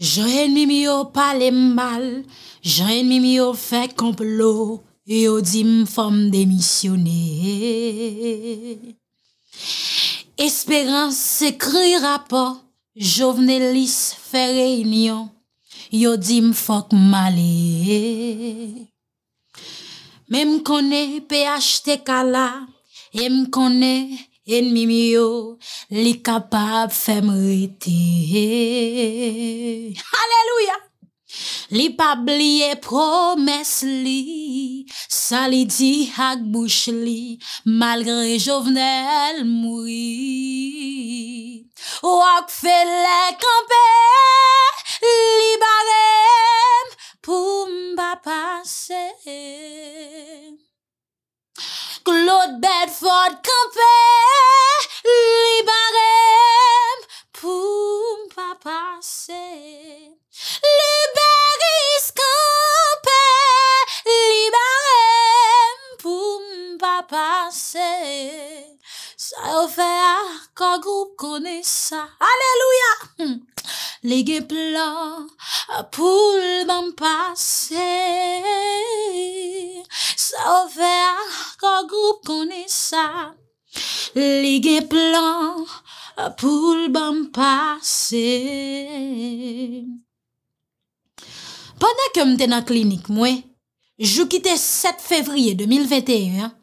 Jwen mimi yo pale mbal, jwen mimi yo fe komplo, yo di m fom demisyone. Esperans se kri rapo, jo vne lis fe reynyon, yo di m fok male. Me m kone PHT kala, me m kone PHT, Ennemi mio, li capable faire m'rêter. Alléluia! Li pa promesse promes li, sa li di ak bouch li, malgre jovenel mouri. Wak camper le kampe, li Kou lout bèd fòd kampe, li barem pou mpa pase. Li barem pou mpa pase. Ça a fait, quand groupe connaît ça. Alléluia! Hum. Les gué pour le passé. Ça offert fait, quand groupe connaît ça. Les gens plans, pour le passé. Pendant que m'étais dans la clinique, moi, je quittais 7 février 2021,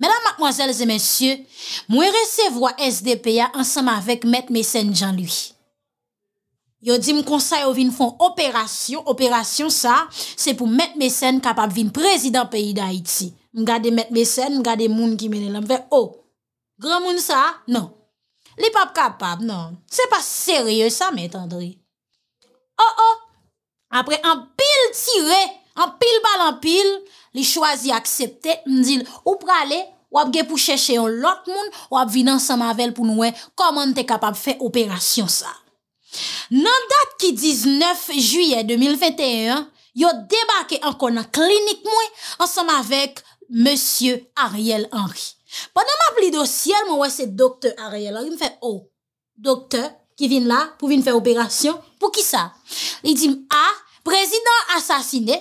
Madame, mademoiselles et messieurs, mwere se vwa SDP ya ansama vek met mesen jan lwi. Yo di m konsay ou vin fon operasyon, operasyon sa, se pou met mesen kapab vin prezident peyi da iti. M gade met mesen, m gade moun ki mene lam. Ve, oh, gran moun sa? Non. Li pap kapab? Non. Se pa serye sa, met Andri? Oh, oh, apre an pil tire, an pil balan pil, Li chwazi aksepte, mdil, ou prale, wap ge pou chèche yon lot moun, wap vinansan mavel pou noue, koman te kapab fè operasyon sa. Nan dat ki 19 juye 2021, yo debake ankon nan klinik mwen, ansan mavek M. Ariel Henry. Ponan ma pli dosyel, mwen wè se Dr. Ariel Henry, mwen fè, oh, doktor ki vin la pou vin fè operasyon, pou ki sa? Li dim, ah, prezident asasine,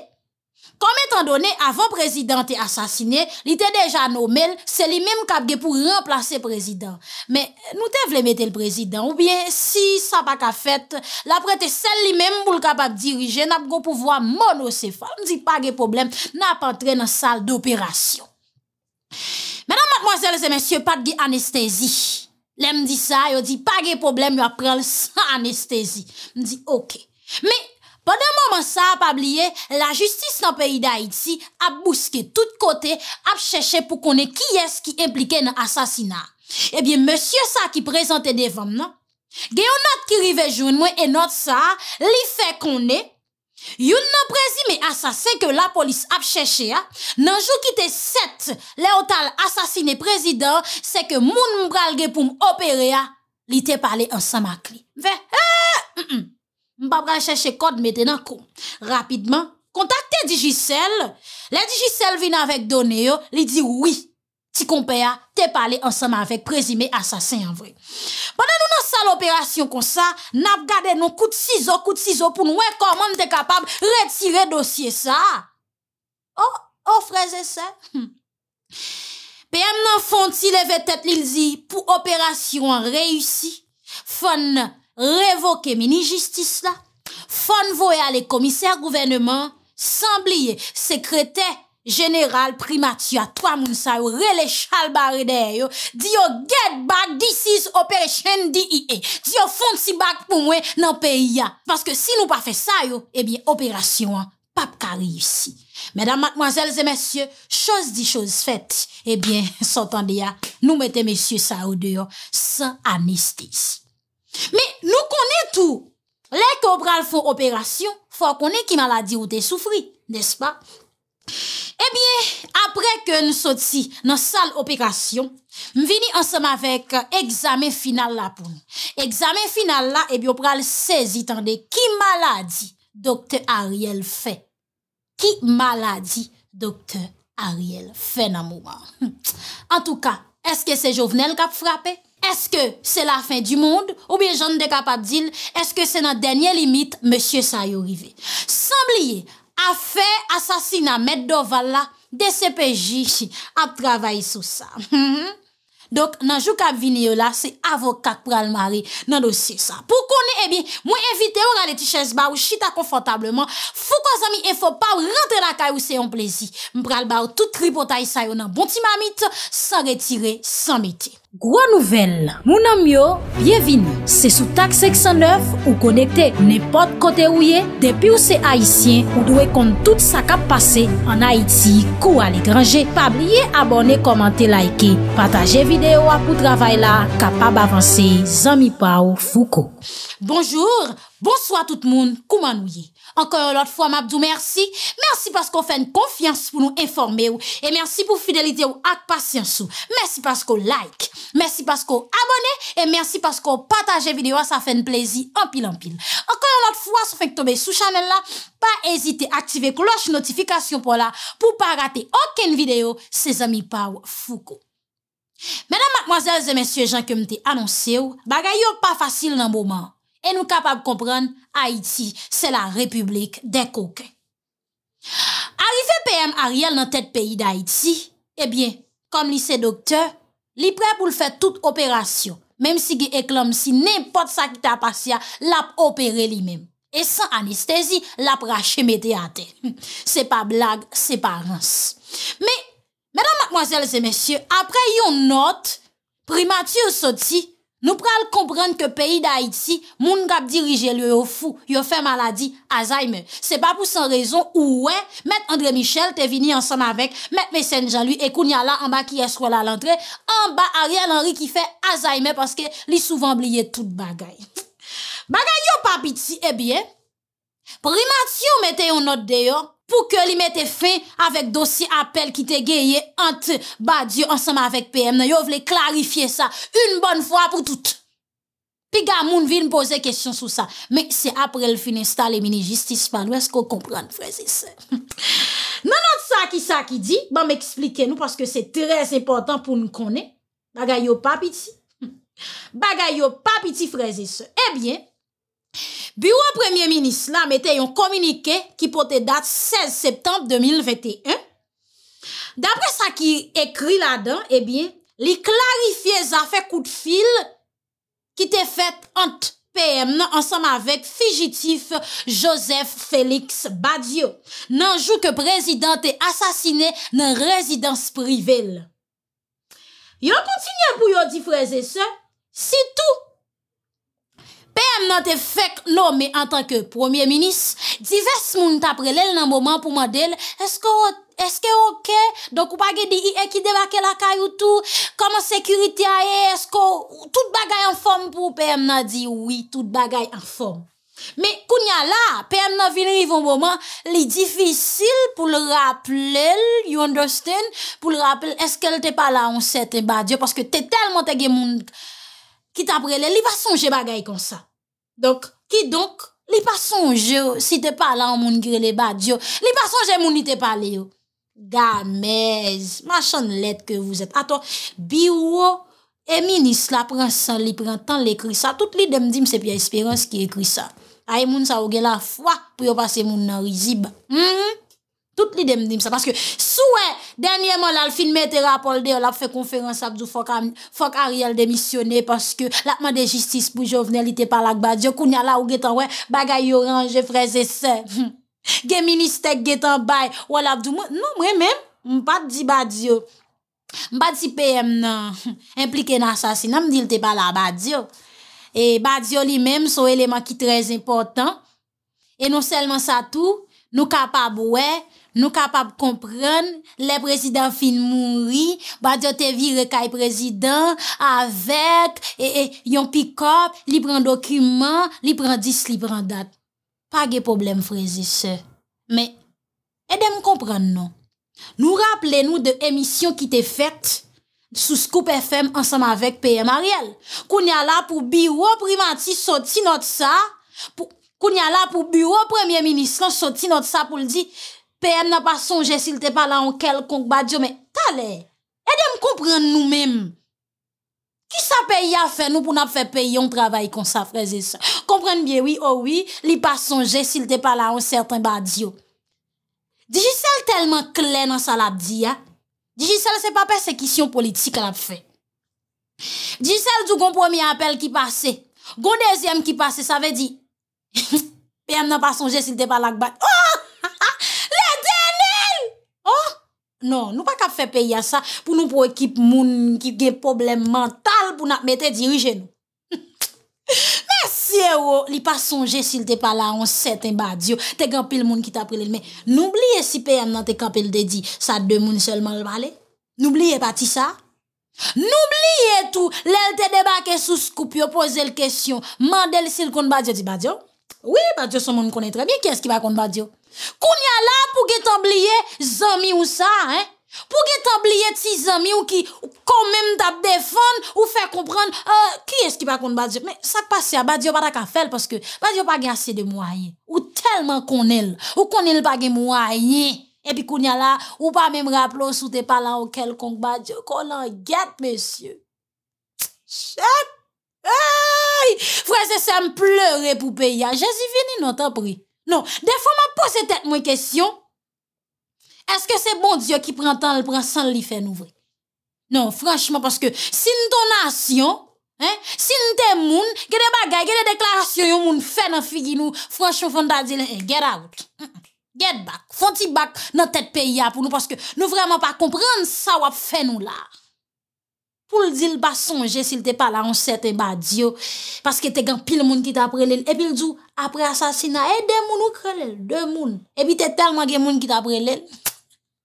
Kom etan donè, avon prezident te asasine, li te deja nomel, se li mèm kap ge pou remplase prezident. Mè, nou te vle mette l prezident, ou bien, si sa pa ka fèt, la prete sel li mèm pou l kapap dirije, nap go pouvoa mono sefal. Mè di, pa ge problem, nap antre nan sal d'opération. Mèdan matmoazèl zè mèsyè pat ge anestèzi. Lè mè di sa, yo di, pa ge problem, yo ap prel sa anestèzi. Mè di, ok. Mè! Pwede mwaman sa, pabliye, la justis nan peyi da iti ap buske tout kote ap cheshe pou konen ki eski implike nan asasina. Ebyen, eh monsye sa ki prezante devan, nan? Geyon nat ki rive joun mwen enot sa, li fe konen, yon nan prezime asase ke la polis ap cheshe, nan jou ki te set le otal asasine prezident se ke moun mbral ge pou m operye, li te pale ansama kli. Ve, eee, euh, m m m. Mpa bra chèche kod metè nan kou. Rapidman, kontakte Digicel. Le Digicel vin avèk donè yo, li di woui. Ti kompe ya, te pale ansama avèk prezime asasen anvèk. Bwana nou nan sa l'opération kon sa, nap gade nou kou t'sizo, kou t'sizo, pou nou wèk koman te kapab retire dosye sa. O, oh, o oh, freze se? Hmm. Pèm nan fon ti leve tèt li li di, pou operasyon reyusi, fon nan, revoke mini-justis la, fon voya le komiser gouvernement, sanblier, sekreter, general, primatia, 3 moun sa yo, relechal baride yo, diyo get back, this is operation D.I.E. Diyo fon si bak pou mwen nan peyi ya. Paske si nou pa fe sa yo, ebyen, eh operasyon, pap kari yisi. Medan matmwazelze mesye, chos di chos fet, ebyen, eh sotan diya, nou mette mesye sa ou deyon, san anistisi. Mè nou konè tou, lè kè ou pral fò operasyon, fò konè ki maladi ou te soufri, nè s'pa? E eh bie, apre kè nou soti nan sal operasyon, m vini ansèm avèk eksamè final la pou nou. Eksamè final la, e eh bie ou pral sezi tande ki maladi doktor Ariel fè. Ki maladi doktor Ariel fè nan mou an. An tou ka, eske se jovenel kap frapè? Eske se la fin du moun, oubyen jan de kapap dil, eske se nan denye limit, monsye sa yo rive. Samblye a fe asasina med doval la, de sepeji ap travay sou sa. Dok nan jou kap vini yo la, se avokat pral mare nan dosye sa. Pou konen eh ebi, mwen evite yo nan leti ches ba ou chita konfantableman, fou kon zami efo pa ou rentre la kay ou se yon plezi. Mpral ba ou tout ripotay sa yo nan bonti mamit, sa retire, sa meti. Gwa nouvel, moun amyo, byevini, se sou tak 609 ou konekte nepot kote ouye, depi ou se Haitien ou dwe kont tout sa kap pase an Haiti kou al e grange, pabliye abone, komante, laike, pataje videyo apou travay la, kapab avanse, zami pa ou fuko. Bonjour, bonswa tout moun, kouman ouye. Ankon yon lot fwa mabdou mersi, mersi paskou fèn konfians pou nou informe ou, e mersi pou fidelite ou ak pasyansou, mersi paskou like, mersi paskou abone, e mersi paskou pataje videyo sa fèn plezi anpil anpil. Ankon yon lot fwa, sou fèn k tombe sou chanel la, pa ezite aktive kloche notifikasyon pou la, pou pa rate oken videyo se zami pa ou fuko. Mèdam, mkmoazèl, zè mèsyè, jan kem te anonsye ou, bagay yo pa fasil nan boman. E nou kapap kompren Aiti, se la republik de kouken. Arife PM Ariel nan tet peyi de Aiti, ebyen, eh kom li se dokte, li pre pou l fè tout operasyon, mem si ge eklam si nempot sa ki ta patia, lap operé li mem. E san anestezi, lap rache mete ate. Se pa blag, se pa rance. Me, menan makmwazel se mesye, apre yon not, primatye ou soti, Nou pral komprenn ke peyi da iti, moun gap dirije lyo yo fou, yo fe maladi, azaime. Se pa pou san rezon, ou we, met Andre Michel, te vini ansan avek, met mesen jan li, e kounya la, anba ki es wala lantre, anba ariel anri ki fe azaime, paske li souvan bliye tout bagay. Bagay yo papi ti, e eh bien, pri mati yo mete yo not deyo, pou ke li mette fe avèk dosi apel ki te geye ante badye ansama avèk PM. Yo vle klarifiye sa. Un bonn fwa pou tout. Pi ga moun vin pose kèsyon sou sa. Men se apre l finista, le mini jistis pa lwè sko kompran freze se. Nan an sa ki sa ki di, ban mè eksplike nou paske se trèz important pou nou konè. Bagay yo papiti. Bagay yo papiti freze se. Ebyen, Bureau Premier Ministre la mette yon kominike ki pote date 16 septembre 2021. Dapre sa ki ekri la dan, ebyen, li klarifiye zafè kout fil ki te fèt ant PM nan ansam avèk figitif Joseph Félix Badiou, nanjou ke prezident te asasine nan rezidans privèl. Yon kontinye pou yon difreze se, si tout. PM nan te fek, no, me an tanke premier minis, divers moun tapre lèl nan mouman pou madèl, eske oke, dok ou pa ge di ekide bakè la kayoutou, kama sekuriti a ye, esko, tout bagay an form pou PM nan di, oui, tout bagay an form. Me kounya la, PM nan vin rive an mouman, li difisil pou l rap lèl, you understand, pou l rap l, eske l te pa la onse te badye, paske te telman te ge moun, Kit aprele, li pa sonje bagay kon sa. Donk, ki donk, li pa sonje, si te pala an moun kirele badyo. Li pa sonje mouni te pale yo. Gamez, machan let ke vous et. Ato, biwo, emi ni sla pran san li pran tan le kri sa. Tout li dem di mse pi espirans ki ekri sa. Ay moun sa ouge la fwa pou yo pase moun nan rizib. Hmm? Tout li demdim sa, paske souè, denye man lal filmete rapol de, lal fe konferans apdou fok Ariel demisyone, paske lakman de jistis pou jovenel, li te palak badyo, kounya la ou getan wè, bagay yoran, jefrez ese, geministek getan bay, wò lal apdou, nou mwen men, m badi badyo, m badi pm nan, implike nan sasin, nan m dil te palak badyo, e badyo li men, sou eleman ki trez important, e non selman sa tou, m, Nou kapap wè, nou kapap kompren, le prezident fin moun ri, ba diote vi rekay prezident, avek, e, e, yon pikop, li pran dokumen, li pran dis, li pran dat. Pa ge problem frezi se. Me, edem kompren nou. Nou rappele nou de emisyon ki te fet, sou Scoop FM ansam avek P.M. Ariel. Koun ya la pou biro privanti soti not sa, pou... Koun ya la pou bureau premye ministran soti not sa pou l di, PN na pa sonje sil te pala an kelkonk badyo, men ta le, edem komprende nou menm. Ki sa peyi a fe nou pou nap fe peyi yon travay kon sa freze sa? Komprende bien, oui, oh oui, li pa sonje sil te pala an sertan badyo. Dijisel telman klen an sa la di ya, dijisel se pa persekisyon politik an ap fe. Dijisel dou gon premye apel ki pase, gon dezyem ki pase, sa ve di, Pèyèm nan pa sonje si l te pala ak bade. Oh! Le denil! Oh! Non, nou pa ka fe peyè sa pou nou pou ekip moun ki gen problem mental pou nan metè dirije nou. Mèsyè wò! Li pa sonje si l te pala anse ten bade yo. Te gampil moun ki ta prele. Mè, noubliye si pèyèm nan te gampil te di sa dè moun selman l bade? Noubliye pati sa? Noubliye tou! Lèl te debake sou skupyo pose l kèsyon. Mandèl si l kon bade yo di bade yo. Oui, Badiou sou moun m konen tre bien. Ki eski bakon Badiou? Koun ya la pou ge tabliye zami ou sa, hein? Pou ge tabliye ti zami ou ki kou mèm dap defon ou fèr kompran ki eski bakon Badiou. Mè, sak pasya, Badiou pata ka fel paske Badiou bagi ase de mwayen. Ou telman konel. Ou konel bagi mwayen. E pi koun ya la, ou pa mèm rap lò sou te palan ou kelkonk Badiou. Konan gèt, mèsyou. Chèk! Aïe Frère, c'est ça me pleurer pour payer. Ah, Jésus vini, non, t'as pris. Non, des fois, m'a posé tête moi question. Est-ce que c'est bon Dieu qui prend temps, le prend sans le faire nous Non, franchement, parce que si ton nation, Hein? Si nous sommes que des bagages, des déclarations, moun fait dans figi nous, franchement, font dire, eh, get out. Get back. Font back dans tête pays ah, pour nous parce que nous vraiment pas comprendre ça wap fait nous là. Pou l di l pa sonje sil te pala an sete badyo, paske te gen pil moun ki te apre l el, epil djou apre asasina, e, de moun ou kre l el, de moun, epi te telman gen moun ki te apre l el.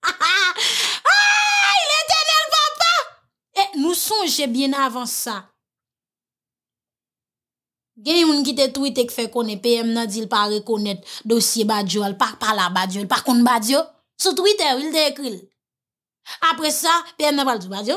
Ha ha, aaa, ah, il eten el papa! E, nou sonje bien avan sa. Gen yon ki te tweet ek fe kone, PM nan di l pa rekonet dosye badyo, al pak pala badyo, al pak kont badyo, sou Twitter, il te ekril. Apre sa, PM nan pala djou badyo,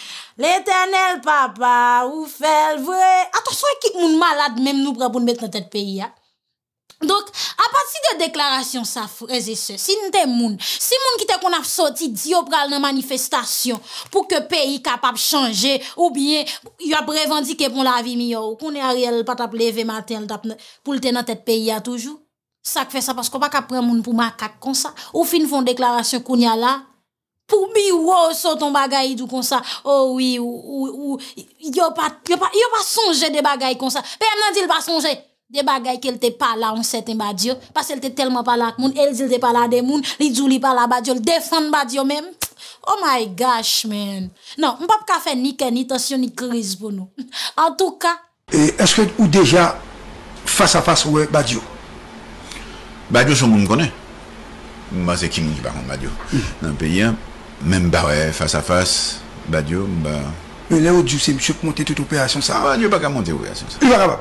L'Eternel papa ou fèl vwè. Atos wè kik moun malade mèm nou prèpoun mèt nan tèt peyi ya. Donk, a pati de deklarasyon sa fèzè se, si nte moun, si moun kite kon ap soti diop pral nan manifestasyon pou ke peyi kapap chanje, ou bie yo ap revandike pou la vi miyo, ou konye a riel pat ap leve maten, ap pou lte nan tèt peyi ya toujou, sak fè sa pasko pa kap prè moun pou makak kon sa, ou fin fon deklarasyon kon ya la, pour mi ou so ton bagaille tout comme ça oh oui ou ou yo pas yo pas yo pas songer des bagailles comme ça père elle dit pas songer des bagailles qu'elle était pas là on certain badio parce qu'elle était tellement pas là monde, elle dit était pas là des monde il dit lui pas là badio défend badio même Oh my gosh, man. Non, on ne peut pas faire ni que, ni tension ni crise pour nous. En tout cas. Est-ce que ou déjà face à face ouais Badio? Badio, son monde connaît. Moi, c'est qui qui parle Badio. Mm. Dans le pays, hein. Mem ba wey, fasa fasa, ba diyo, ba... E le ou diyo se msye pou monte tout opereasyon sa? Ba diyo baka monte opereasyon sa. I baka ba?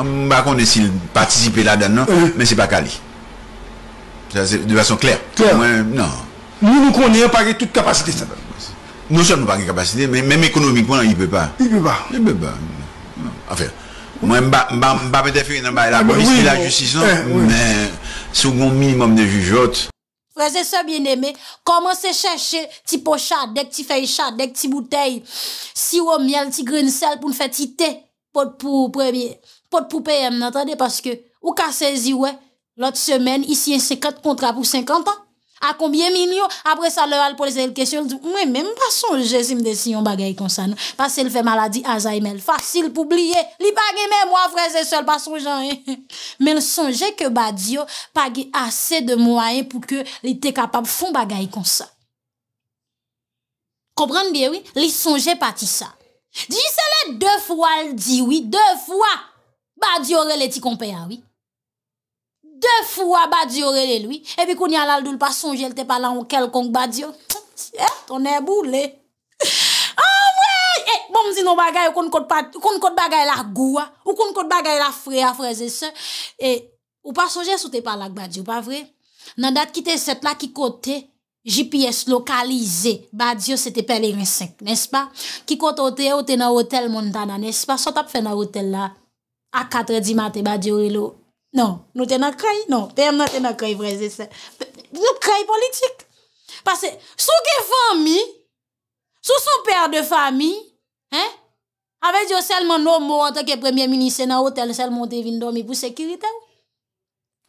M baka mnesi participi la dan nan, men se baka li. Sa se de vason kler. Kler? Nan. Mou mou konye, m pake tout kapasite sa. M mou son m pake kapasite, men ekonomikwen, yi pe pa. Yi pe pa? Yi pe pa. Afen, m baka m pete fi yon nan baye la komiske bon. la justisan, non? eh, men... Sougon minimum de jujot... C'est ça, bien-aimés, commencez chercher petit pocha, des petits feuilles chat, des petits bouteilles, sirop miel, graines de sel pour nous faire petit thé pour pour premier, pour pour PM, entendez parce que ou ka saisi ouais, l'autre semaine ici 50 contrats pour 50 ans. A konbyen minyo, apre sa lor al pou lise l kesyon, l di, mwen mwen pa sonje si mde si yon bagay kon sa nan. Pas se l fe maladi aza imel. Fasil pou blye, li bagye mwen mwa freze sol pa sonje an. Men sonje ke badyo, pagye ase de mwayen pou ke li te kapap fon bagay kon sa. Kopran biye wii, li sonje pati sa. Di se le de fwa l di wii, de fwa, badyo rele ti kompe a wii. Te fwa badyo rele lwi. E pi kon yal al dou l pasonje l te pala an kelkong badyo. Oh, Sye, ton e boule. An ah, vwe! E, eh, bon mzi nou bagay ou kon kote bagay la gwa. Ou kon kote bagay la fre, a freze se. E, ou pasonje sou te pala ak badyo, pa vwe? Nan dat ki te set la ki kote, GPS lokalize, badyo oh, se te pelerinsen. Nespa? Ki kote ote, ote nan hotel Montana, nespa? Sot ap fe nan hotel la, ak katredi mate badyo relo. Non, nous t'en accueillons. Non, nous n'a t'en accueillons, vrai, c'est ça. Nous créons politique. Parce que, sous une famille, sous son père de famille, hein, avec seulement nos mots en tant que premier ministre dans l'hôtel, seulement te vin dormir pour sécurité.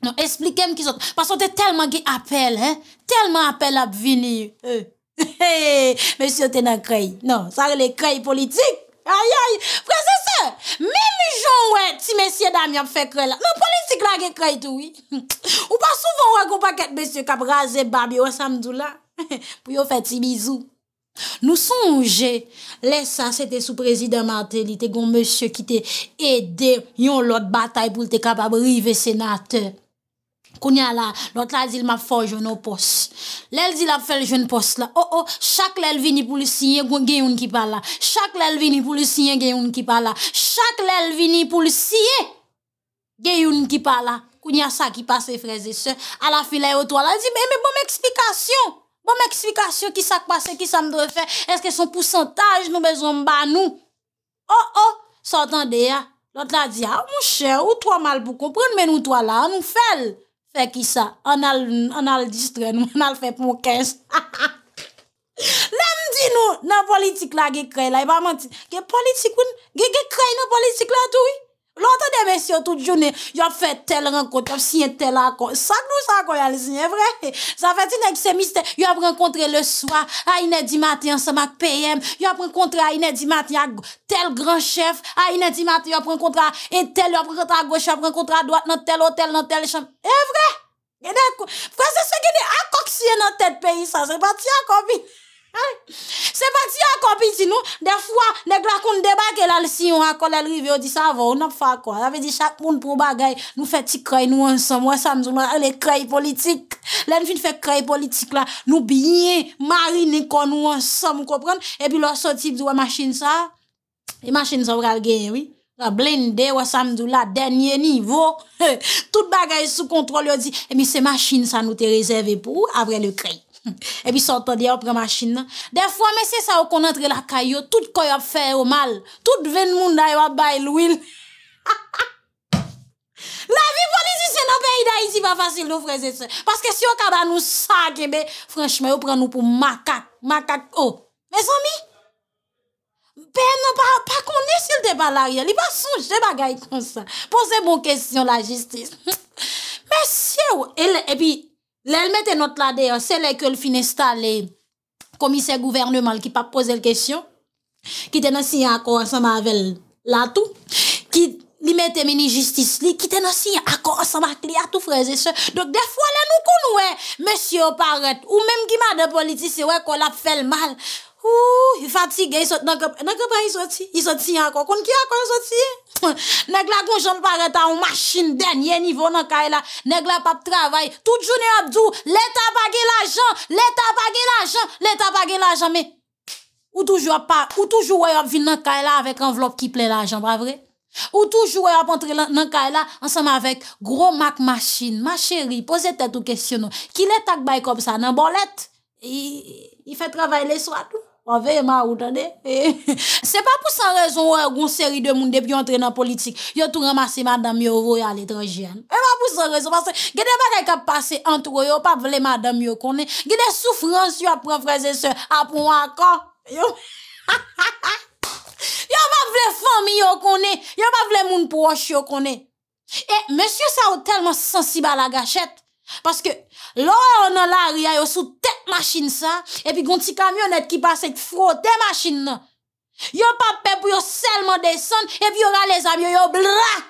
Non, expliquez-moi qui sont. Parce que t'es tellement qui appel, hein, tellement appel à venir. Euh. Monsieur t'en accueillons. Non, ça, les créons politique. Aïe, aïe, frère, Mè mi joun wè ti mesye dam yop fè kre la Mè polisik la gen kre itou Ou pa souvan wè kon pa ket mesye Kap raze babi wè samdou la Pou yo fè ti bizou Nou sonje Lè sa se te sou prezidèmantè Li te gon mesye ki te edè Yon lot batay pou te kapab rive senatè Kounya la, lot la zil ma fòj yo nou pos. Lèl zil ap fèl joun pos la. Oh oh, chak lèl vini pou lisiye gen yon ki pala. Chak lèl vini pou lisiye gen yon ki pala. Chak lèl vini pou lisiye gen yon ki pala. Kounya sa ki pase freze se. A la filè yo to ala. Zil me, me bom eksplikasyon. Bom eksplikasyon ki sa kpase, ki sa mdrefe. Eske son pousantaj nou bezon mba nou. Oh oh, sa otan de ya. Lot la zil a, ah, moun chè, ou to amal pou kompren men nou to ala, an nou fèl. fait qui ça on a le nous on a le fait pour 15 l'homme dit nous dans politique là a crée là il va mentir que politique il crée dans politique là tout oui l'autre des messieurs toute journée il a fait tel rencontre il a signé tel accord ça nous ça quoi vrai ça fait une que c'est mystère il a rencontré le soir à une du matin ensemble avec PM il a rencontré à une du matin tel grand chef à une du matin il a rencontré et tel il a rencontré à gauche il a rencontré à droite dans tel hôtel dans tel chambre vrai Pwè se se fè genè akoksyè nan tèt peyi sa, se pati akopi. Se pati akopi ti nou, defwa, neg lakoun debake lal si yon akol lal rive, ou di sa vò, ou nap fà kwa. La vè di chak moun pou bagay, nou fè ti kray nou ansam, wè sa mzoun wè, ale kray politik. Len fin fè kray politik la, nou biyen, marinik kon nou ansam, mw kòpren, e pi lò sotip di wè machin sa, e machin sa wè al genye, wè. La blende, wa samdou la denye nivou, tout bagay sou kontrol yo di, e eh mi se machin sa nou te rezerve pou avre le krey. E mi sotan di yo pre machin nan. Defwa me se sa yo konantre la kayo, tout koyop fè yo mal, tout ven moun dayo ap bay l'ouil. La vi polizi se nan pe idayi si pa fasil nou freze se. Paske si yo kaba nou sa kebe, eh franchman yo pren nou pou makak, makak o. Oh. Me san mi? Pè nan pa konè sè l débalaryen, li pa soujè bagay kon sè. Ponsè bon kèsyon la jistis. Mèsyè wè, epi, lè l metè not lade, sè lè ke l finesta lè komise gouverne mal ki pa pose l kèsyon, ki tè nan siyè akor asama avèl l atou, ki li metè meni jistis li, ki tè nan siyè akor asama kli atou freze sè. Dok defwa lè nou kon wè, mèsyè wè parèt, ou mèm ki mè de politisè wè kon la fèl mal, Ou, fatige, yi soti, nan ke pa yi soti? Yi soti anko, kon ki anko yi soti? Neg la kon jom pare ta ou masin denye nivou nan kay la, neg la pa p travay, tout jouni ap djou, leta bagi l'ajan, leta bagi l'ajan, leta bagi l'ajan, me, ou toujou ap pa, ou toujou woy ap vin nan kay la avek anvlop ki ple l'ajan, ba vre? Ou toujou woy ap entre nan kay la, ansanm avek, gro mak masin, ma cheri, pose tet ou kesyon nou, ki letak bay kop sa nan bolet, yi, yi fe travay le swat ou? A veye ma ou tande? Eh. Se pa pou san rezon ou a goun seri de moun dep yo entre nan politik, yo tou ramase madame yo vo eh, yo aletre jen. E pa pou san rezon, gede ba dek ap pase antro yo, pa vle madame yo konen, gede soufrans yo ap pran fraze se, ap mwa akor. Yo pa vle fomi yo konen, yo pa vle moun proche yo konen. E, eh, monsiou sa ou telman sensiba la gachet, paske, Lo anon la ria yo sou tek machine sa, epi goun ti kamyonet ki pase ek frote machine nan. Yo pape pou yo selman de son, epi yo ralè zanm yo yo blan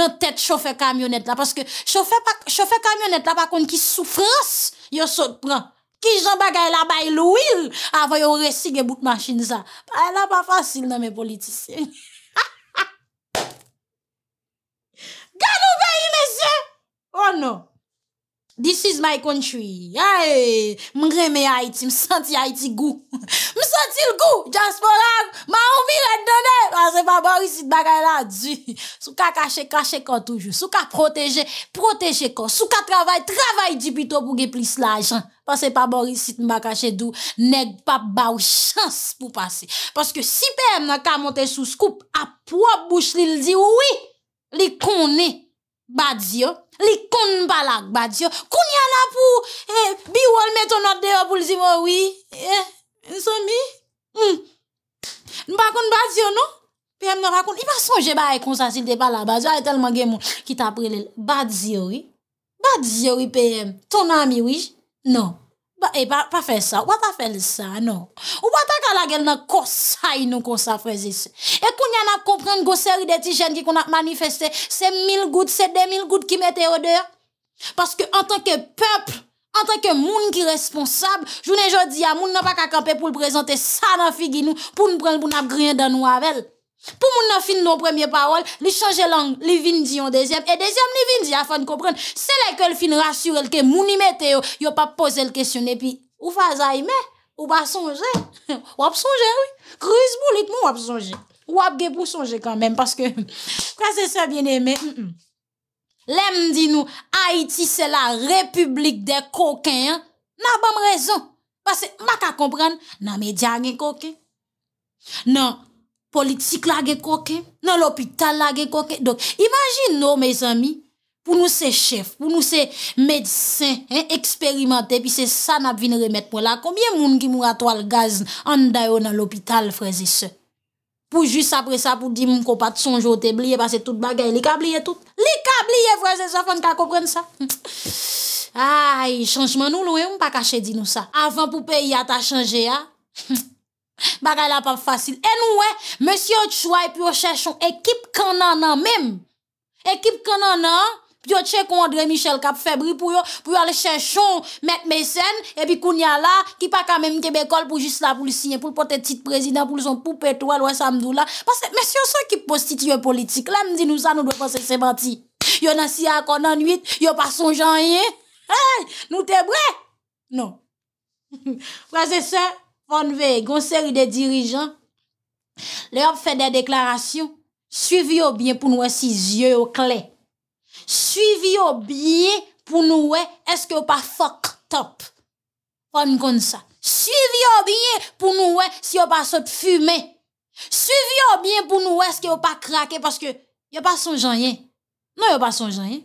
nan tet choufe kamyonet la, paske choufe kamyonet la pa kon ki soufrans yo sot pran. Ki jen bagay la bay louil avan yo resige bout machine sa. Pa elan pa fasil nan men politisyen. Gan ou veyi mese? Anon. Oh, This is my country. M reme Haiti, m senti Haiti go. M senti l go, Jasporan. Ma anvi l ete dene. Ah, pase pa borisit baka la di. Sou ka kache, kache kon toujou. Sou ka proteje, proteje kon. Sou ka travay, travay di pito pou ge plis la jen. Pase pa borisit makache dou. Neg pa bau chans pou pase. Pase ke si pèm nan ka montè sou skup, ap wap bouch li li di woui. Li konè, ba di yo. Li kon n palak badzio. Kon yana pou eh, bi wol me ton orde yo pou li zimo wii. Eh, Somi. N hmm. pa kon badzio nou. Pèm nou pa kon. I pa sonje ba e konsasil de pala badzio. A e telman gen moun ki ta prelel. Badzio wii. Badzio wii pèm. Ton amy wii. Nou. E pa fè sa, wata fè sa, non. Ou wata ka la gel nan kosay nou kon sa fè zise. E kon yana komprende gò seri detijen ki kon ap manifeste, se mil gout, se demil gout ki mette ode. Paske an tanke pepl, an tanke moun ki responsab, jounen jodi ya moun nan pa kakampe pou l prezante sa nan figi nou, pou nou pren l pou nap griyen dan nou avèl. Pour mon nan fin nos premières paroles, li change langue, li vin di en deuxième, et deuxième li vin di afin de comprendre. C'est là que le fin rassure que moun y mette yo, pas poser le question, et puis, ou fa ne ou pas songer, ou ap songer, oui. Cruise boulit mou ap songer. Ou ap ge pour songer quand même, parce que, quand c'est ça bien aimé, mm -mm. Lem dit nous, Haïti c'est la république des coquins, hein? n'a pas raison. Parce que, ma ka comprendre, nan média gen coquin. Non, politik la ge koke, nan l'opital la ge koke. Dok, imagine nou, mey zami, pou nou se chef, pou nou se medisen, eksperimente, pi se sa nap vin remet pou la, komye moun ki mou rato al gaz an dayo nan l'opital freze se. Pou jist apre sa, pou di mou kopat sonjote, bliye pase tout bagay, li ka bliye tout. Li ka bliye freze se, fon ka kompren sa. Ay, chanjman nou lou, e mou pa kache di nou sa. Afan pou pe yata chanje, ha? Baray la pa fasil E nou we, monsi yo tchouay Pyo chèchon ekip kanan nan mèm Ekip kanan nan Pyo tchè kon Andre Michel Kapfebri Pyo alè chèchon Mèk Meysen, epi Kounia la Kipa kan mèm kebekol pou jist la pou li siyen Pou potè tit prezident, pou lison pou petou Alwa samdou la, monsi yo sa ekip postit Yo politik, lè mdi nou sa nou dwe pasè se banti Yo nan siya akon nan 8 Yo pason janye Nou te bre? Non Wazè sen? Pon vey, goun seri de dirijan, le yo fè de deklarasyon, suivi yo byen pou nou wè e si zye yo kle. Suivi yo byen pou nou wè e, eske yo pa fok top. Pon kon sa. Suivi yo byen pou nou wè e, si yo pa sot fume. Suivi yo byen pou nou wè eske yo pa krake, paske yo pa son jan yen. Non yo pa son jan yen.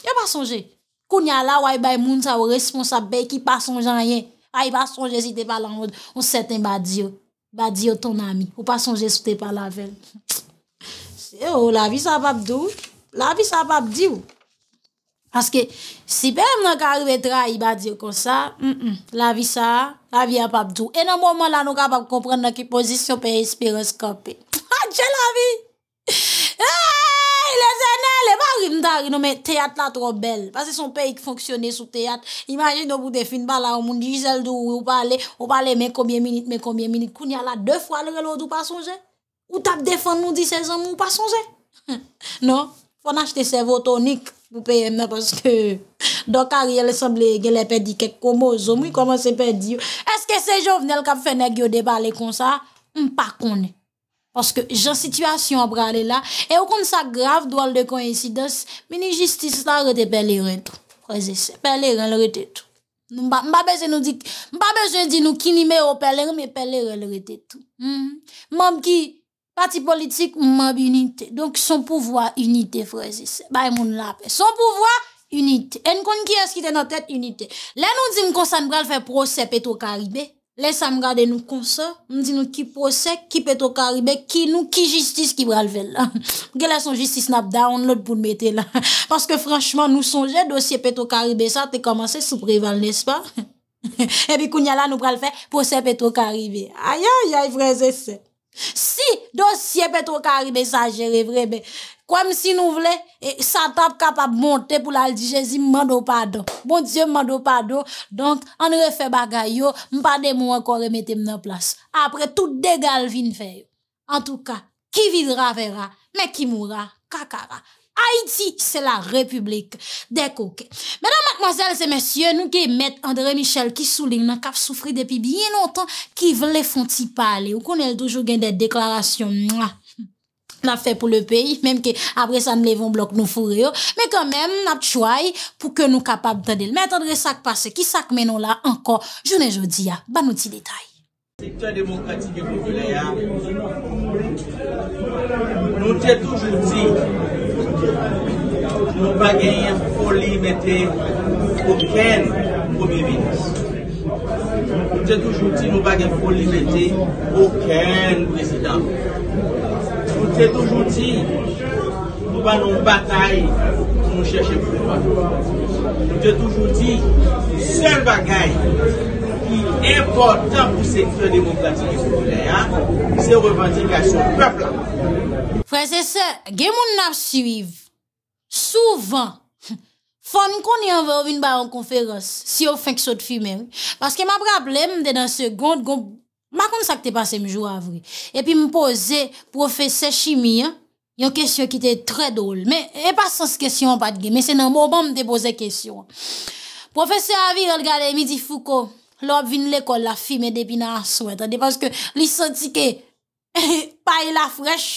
Yo pa son jan yen. Koun ya la wèy bay moun sa wèy responsabèy ki pa son jan yen. Ay, ba sonje si te pala an, ou seten ba diyo. Ba diyo ton ami. Ou pa sonje si te pala ven. Se yo, oh, la vi sa apapdou. La vi sa apapdou. Aske, si bem nan ka roubetra ay ba diyo konsa, la vi sa apapdou. E nan mouman la nou ka apap komprende nan ki pozisyon pe espiroskopi. Adjè la vi! Nou men teyat la tro bel Pase son peyik fonksyonne sou teyat Imagin nou bou de fin bala Ou moun dizel dou ou pale Ou pale men koubyen minit men koubyen minit Koun ya la de fwa l relo do pasonje Ou tab defon moun di se zan moun pasonje Non, fon achete servotonik Pou peye men poske Donkari el semble ge le pedi kek komo Zomri koman se pedi Eske se jovnel kap fene gyo de bale konsa hmm, Mpa kone Paske jan situasyon ap rade la, e ou kon sa grav doal de koyensidans, mini jistis la rete peler rete, freze se, peler rete rete tou. Mba beze nou di nou kinime ou peler, me peler rete rete tou. Hmm. Mbam ki pati politik, mbam unité. Donk son pouvoi unité, freze se, bay moun lape. Son pouvoi unité, en kon ki eskite nan tet unité. Le nou di mkonsan bral fe pro sepe tou karibè, Lesa m gade nou konsa, m di nou ki posek, ki peto karibe, ki nou ki jistis ki pral vel la. Gela son jistis nap da, on lout pou nbete la. Paske franchman nou sonje dosye peto karibe sa te komanse soupreval nespa. E bi kounya la nou pral fe posek peto karibe. Ayan yay vreze se. Si dosye peto karibe sa jere vrebe. Kwa msi nou vle, e, sa tap kap ap monte pou lal di jezi mman do padon. Bon diye mman do padon, donk an refe bagay yo, mpa demou akore metem nan plas. Apre, tout degal vin feyo. An tou ka, ki vidra vera, men ki mwara, kakara. Haiti, se la republik. Dekoke. Menan, mademoiselles et messieurs, nou ke met André Michel ki souligne nan kap soufri depi biye non ton ki vle fonti pale. Ou konel toujou gen de deklarasyon. Mwa. na fè pou le peyi, mèm ke apre sa nou levon blok nou fure yo, mè kè mèm ap chouay pou ke nou kapab tèdèl. Mè tèdre sak pa se ki sak menon la anko jounè joudiya. Banouti detay. Sektor demokratike pou kèlè ya, nou tèdou joudi nou bagèyen foli metè ouken premier ministre. Nou tèdou joudi nou bagèyen foli metè ouken president Nou te toujou ti, nou ban nou batay pou nou chèche pou nou batay. Nou te toujou ti, sèl bagay, ki importan pou sektèr demokratik pou pou lè, se revendikasyon, pep la. Frèze sè, gen moun nap suiv, souvan, fon kon yon vòv yon baron konferans, si yo fèk sòt fi mèm, paske mèm a blèm dè nan sè gond gond Ma kon sa ke te pase mjou avri? E pi m pose profese chimie, yon kesyon ki te tre dole. Me, e pa sans kesyon patge, me se nan mouman m te pose kesyon. Profese avir el gade, mi di fou ko, lop vin l ekol la fi, me depina aswet, ane paske li soti ke, pae la frech.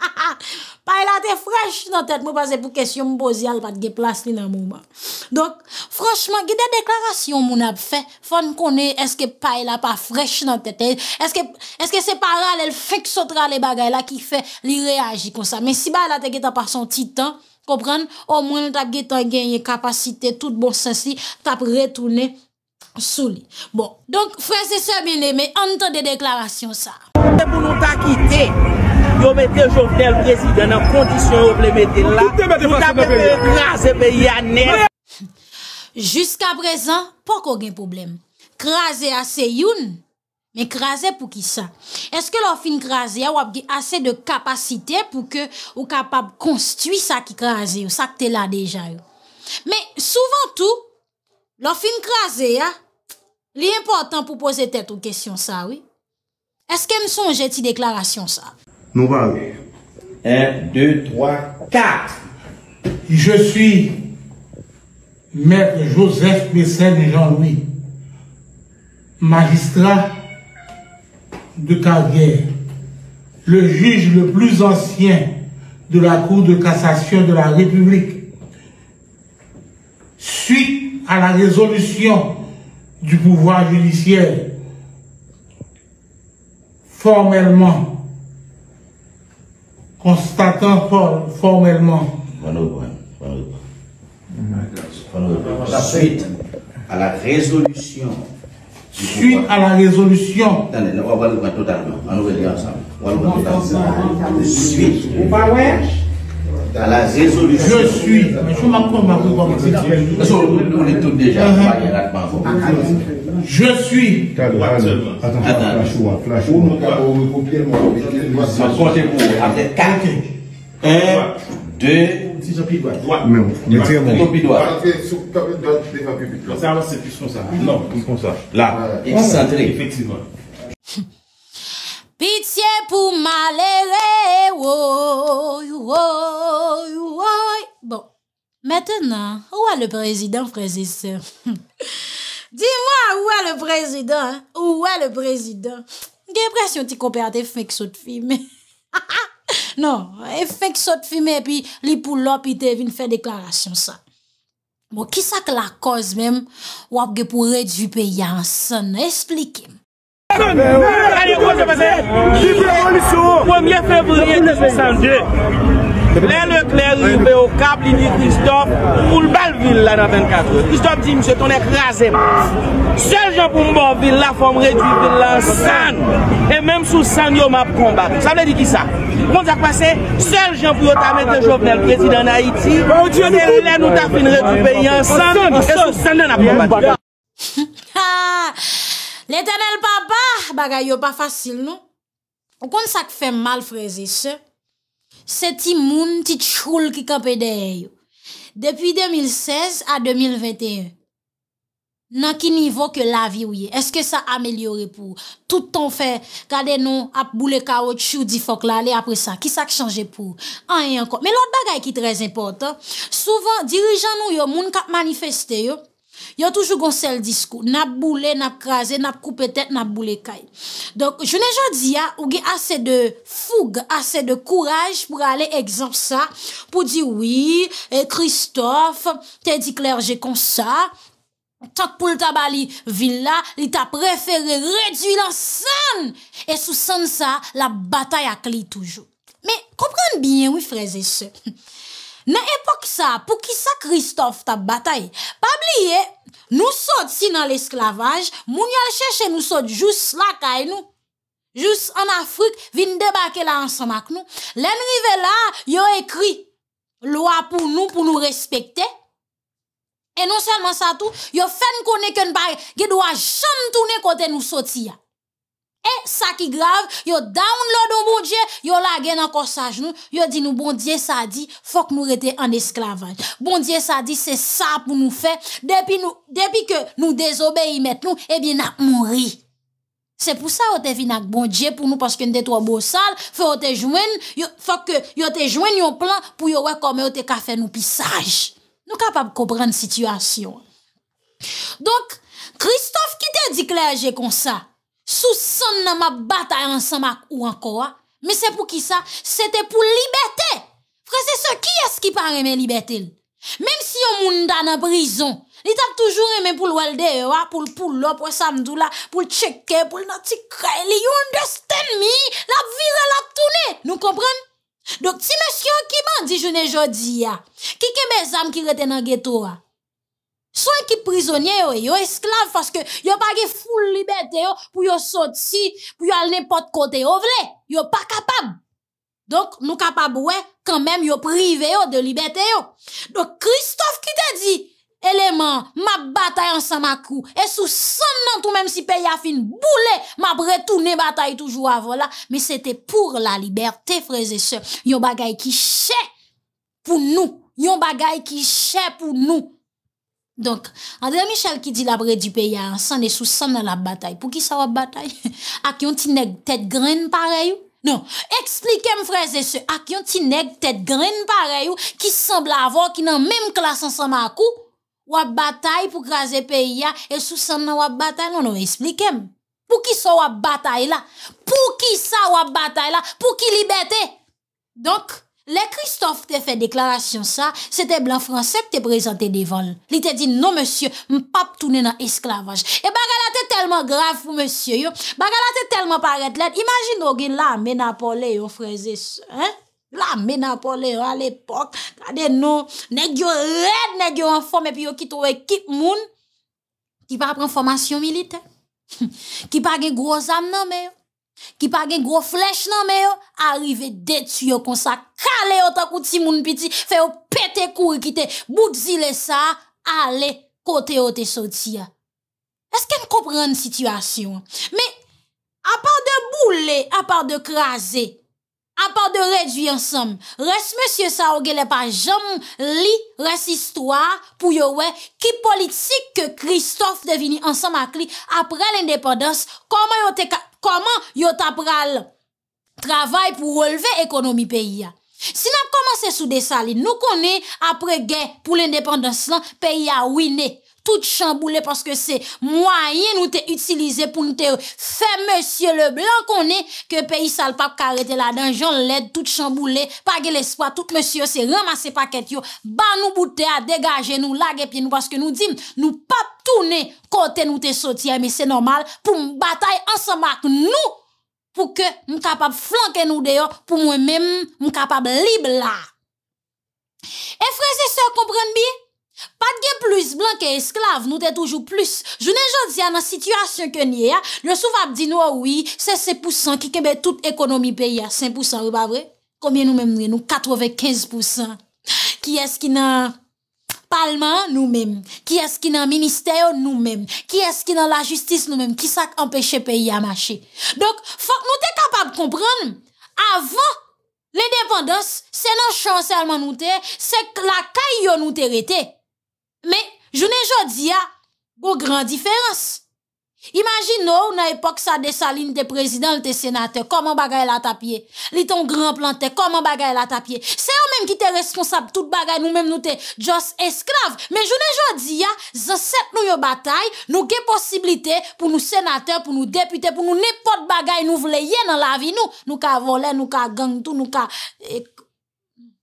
Ha ha, pae la te frech nan tet, mou pase pou kesyon m pose al patge, plas li nan mouman. Donk, Franchman, ge de deklarasyon moun ap fe, fon konen eske pay la pa frech nan tete, eske se parale el fiksotra le bagay la ki fe li reagi kon sa. Men si ba la te ge ta par son titan, kopran, o moun ta ge ta genye kapasite, tout bon sens li, ta ap retoune sou li. Bon, donk frech se sebele me, an te de deklarasyon sa. Se pou nou ta kite, yo me te jokte vye si dyan an kondisyon ou ple me te la, ou ta te me graze be yane. Jusk ap rezan, pa kwen gen problem. Kraze a se youn, men kraze pou ki sa. Eske lor fin kraze a wap ge ase de kapasite pou ke ou kapab konstui sa ki kraze yo, sa ki te la dejan yo. Men souventou, lor fin kraze a, li important pou pose tet ou kesyon sa, oui. Eske mson jeti deklarasyon sa? Nou va ouye. Un, deux, trois, quatre. Je suis... Maître Joseph et Jean-Louis, magistrat de carrière, le juge le plus ancien de la Cour de cassation de la République, suite à la résolution du pouvoir judiciaire, formellement, constatant formellement Suite à la résolution. Suite à la résolution. Attendez, on va totalement. On va le ensemble. Suite. À la résolution. Je suis. Je Je suis. Attends si je prie droit. Droit. Non, mais c'est bon. Je prie droit. Ça, c'est plus comme ça. Non, plus comme ça. Là, excentré. Effectivement. Pitié pour malheureux. Bon, maintenant, où est le président, frères et sœurs Dis-moi, où est le président Où est le président J'ai l'impression que tu compares tes fins de film. No, efek sot fime epi li pou lopite vin fe deklarasyon sa. Mo, kisa ke la koz mem wapge pou redjupe yansan, esplikem. Le Leclerc yu be yo kab li ni Christophe ou l bal vil la nan 24 e. Christophe di, msè, ton ek razem. Sèl jan pou mbo vil la fòm rejwi vil la san. E mèm sou san yo map konbati. Sa mè di ki sa? Moun zak pase, sèl jan pou yo ta mette jòvnel prezidant Haiti. Moun diyo di kou. Mèm lè nou ta fin rejwi vil la san. Sèl jan pou mbo vil la san. Ha, l'etanel papa bagay yo pa fasil nou. O kon sa k fèm mal frezise. Se ti moun tit choul ki kapedeye yo. Depi 2016 a 2021. Nan ki nivou ke la vi ou ye? Eske sa amelyore pou? Tout ton fe kade nou ap boule kao chou di fok la le apre sa. Ki sa ki chanje pou? An yon kon. Men lout bagay ki trez importan. Souvan dirijan nou yo moun kap manifeste yo. yo toujou gon sel diskou. Nap boule, nap kaze, nap koupe tet, nap boule kaye. Donk, jounen jan di ya, ouge ase de foug, ase de kouraj pou ale egzan sa, pou di, oui, eh, Christophe, te di klerje kon sa, tak pou l taba li villa, li ta preferi redwi lan san, e sou san sa, la batay ak li toujou. Men, kompran bin, wifreze se. Nan epok sa, pou ki sa Christophe ta batay, pabliye, nous sortons dans l'esclavage, moun yon et nous sortons juste là, kay nous. Juste en Afrique, nous débarquer là ensemble avec nous. L'enrive là, ont écrit loi pour nous, pour nous respecter. Et non seulement ça tout, ont fait nous connaître que nous ne doit jamais tourner côté nous sortir. E sa ki grav, yo down lodo bon diye, yo la gen an konsaj nou, yo di nou bon diye sa di, fok nou rete an esklavaj. Bon diye sa di, se sa pou nou fe, depi nou, depi ke nou dezobe yi met nou, ebi na mounri. Se pou sa yo te vi nan bon diye pou nou, paske nou detwa bousal, fok yo te jwen, yo fok yo te jwen yon plan pou yo wek kome yo te kafe nou pisaj. Nou kapab koubrenn situasyon. Donk, Kristof ki te di klerje konsaj? Souson nan ma batay ansan mak ou anko wa. Me se pou ki sa? Sete pou libetè. Fra se se, ki eski pa reme libetè? Mem si yo moun dan a brison, li tap toujou reme pou lwalde e wa, pou lpou lop, pou sandou la, pou lcheke, pou lnatik kre, li yon desten mi, la vira la tounè. Nou kompran? Dok ti mèsyon ki man dijonè jodi ya, ki ke bezan ki reten an geto wa? Swen ki prizonye yo, yo esklav Faske yo bagay ful liberte yo Pou yo sot si, pou yo al nepot kote yo vle Yo pa kapab Donk nou kapab we Kanmen yo prive yo de liberte yo Donk Christophe ki te di Eleman, ma batay ansan makou E sou son nan tou menm si pe ya fin Boule, ma bre tout ne batay Toujou avola Me sete pou la liberte freze se Yon bagay ki chè Pou nou Yon bagay ki chè pou nou Donc, André Michel qui dit la du pays, a hein, s'en est sous dans la bataille. Pour qui ça va bataille? A qui on ti tête graine pareil? Non. Expliquez-moi, frères et sœurs, à qui on ti tête graine pareil, qui semble avoir, qui n'a même classe ensemble à coup, ou à bataille pour le pays, hein, et sous sang dans la bataille? Non, non, expliquez-moi. Pour qui ça va bataille là? Pour qui ça va bataille là? Pour qui liberté? Donc, Le Kristof te fe deklarasyon sa, se te blan franse te prezante de vol. Li te di, non monsye, m pap toune nan esklavaj. E bagala te telman grav ou monsye yo, bagala te telman paret let. Imajine ou gen la menapole yo freze se, hein? La menapole yo al epok, kade nou, ne gyo red, ne gyo informe pi yo ki touwe kik moun, ki pa apren formasyon milite, ki pa gen groz am nan me yo. Ki pa gen gro flech nan me yo, arive detu yo kon sa kale yo takouti moun piti, fe yo pete kou yu kite, bout zile sa, ale, kote yo te soti ya. Esken komprende situasyon? Me, a par de boule, a par de krasi, a par de redvi ansam, res monsye sa ogele pa jom li res istwa pou yo we ki politik ke Kristof devini ansam akli apre l'indepodans, koman yo te ka... Koman yo tapral travay pou releve ekonomi peyi ya? Sinan koman se sou de sali nou konen apre gen pou l'independens lan peyi ya winen? tout chanboule paske se mwayen nou te utilize pou nou te fe monsye le blan konen ke peyi sal pa pou karete la danjon led, tout chanboule, pa ge l'espoi, tout monsye se ramase paket yo, ba nou boute a degaje nou, lage pie nou, paske nou dim nou pa toune kote nou te sotiye, me se normal pou mbatae ansan bak nou pou ke m kapab flanke nou deyo pou mwen men m kapab libe la. E freze se komprende bi? Blanke esklave nou te toujou plus Jounen jòl ziyan nan sityasyon ke niye ya Joun souf ap di nou a oh oui Se se poussan ki kebe tout ekonomi peyi ya Sen poussan ou ba vre? Koumye nou men mwen nou? 95 poussan Ki eskina palman nou men Ki eskina minister yo nou men Ki eskina la justis nou men Ki sak empèche peyi ya mache Donk fok nou te kapab kompran Avan le depandos Se nan chanselman nou te Se la kay yo nou te rete Men, jounen jodi ya, ou gran diferans. Imagin nou, nan epok sa desa li nou te prezident, nou te senatè, koman bagay la tapye? Li ton gran plan te, koman bagay la tapye? Se ou menm ki te responsab, tout bagay nou menm nou te joss eskrav. Men, jounen jodi ya, zanset nou yo batay, nou gen posibilite pou nou senatè, pou nou deputè, pou nou nepot bagay nou vle ye nan la vi nou. Nou ka vole, nou ka gang, tout nou ka... Eh,